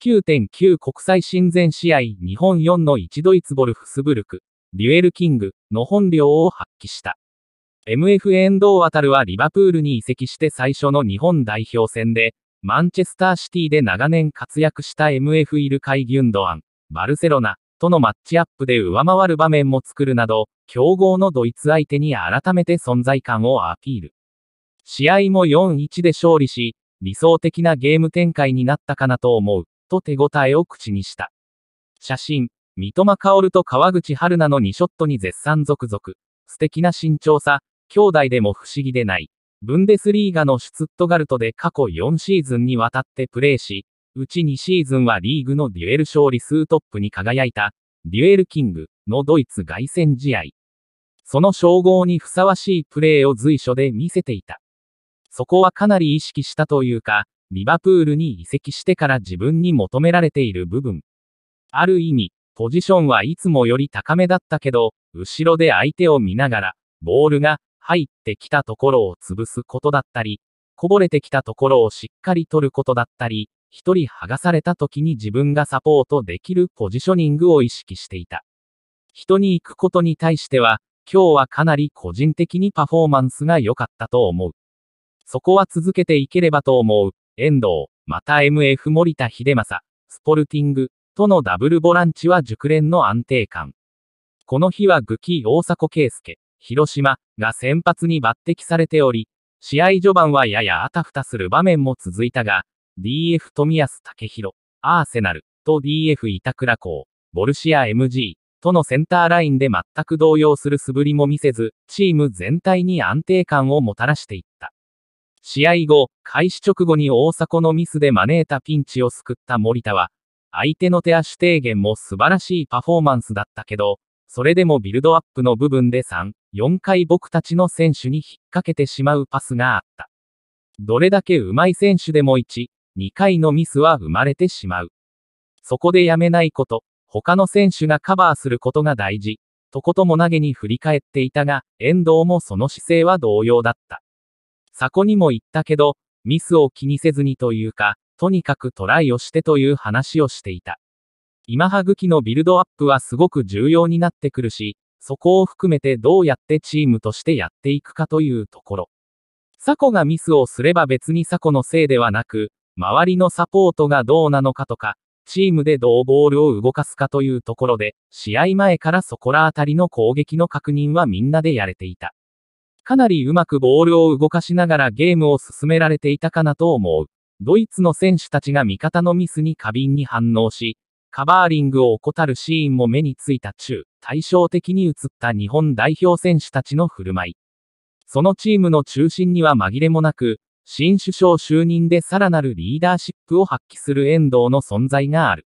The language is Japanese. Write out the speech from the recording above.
9.9国際親善試合日本4の1ドイツボルフスブルク、デュエルキングの本領を発揮した。MF 遠藤るはリバプールに移籍して最初の日本代表戦で、マンチェスターシティで長年活躍した MF イルカイ・ギュンドアン、バルセロナとのマッチアップで上回る場面も作るなど、強豪のドイツ相手に改めて存在感をアピール。試合も4-1で勝利し、理想的なゲーム展開になったかなと思う。と手応えを口にした。写真、三笘薫と川口春奈の2ショットに絶賛続々。素敵な身長さ、兄弟でも不思議でない。ブンデスリーガのシュツットガルトで過去4シーズンにわたってプレーし、うち2シーズンはリーグのデュエル勝利数トップに輝いた、デュエルキングのドイツ凱旋試合。その称号にふさわしいプレーを随所で見せていた。そこはかなり意識したというか、リバプールに移籍してから自分に求められている部分。ある意味、ポジションはいつもより高めだったけど、後ろで相手を見ながら、ボールが入ってきたところを潰すことだったり、こぼれてきたところをしっかり取ることだったり、一人剥がされた時に自分がサポートできるポジショニングを意識していた。人に行くことに対しては、今日はかなり個人的にパフォーマンスが良かったと思う。そこは続けていければと思う。遠藤、また MF 森田秀政、スポルティング、とのダブルボランチは熟練の安定感。この日は具木大迫圭介、広島が先発に抜擢されており、試合序盤はややあたふたする場面も続いたが、DF 富安武宏、アーセナル、と DF 板倉港、ボルシア MG、とのセンターラインで全く動揺する素振りも見せず、チーム全体に安定感をもたらしていった。試合後、開始直後に大迫のミスで招いたピンチを救った森田は、相手の手足低減も素晴らしいパフォーマンスだったけど、それでもビルドアップの部分で3、4回僕たちの選手に引っ掛けてしまうパスがあった。どれだけ上手い選手でも1、2回のミスは生まれてしまう。そこでやめないこと、他の選手がカバーすることが大事、とことも投げに振り返っていたが、遠藤もその姿勢は同様だった。そこにも言ったけど、ミスを気にせずにというか、とにかくトライをしてという話をしていた。今はぐきのビルドアップはすごく重要になってくるし、そこを含めてどうやってチームとしてやっていくかというところ。サコがミスをすれば別にサコのせいではなく、周りのサポートがどうなのかとか、チームでどうボールを動かすかというところで、試合前からそこら辺りの攻撃の確認はみんなでやれていた。かなりうまくボールを動かしながらゲームを進められていたかなと思う。ドイツの選手たちが味方のミスに過敏に反応し、カバーリングを怠るシーンも目についた中、対照的に映った日本代表選手たちの振る舞い。そのチームの中心には紛れもなく、新首相就任でさらなるリーダーシップを発揮する遠藤の存在がある。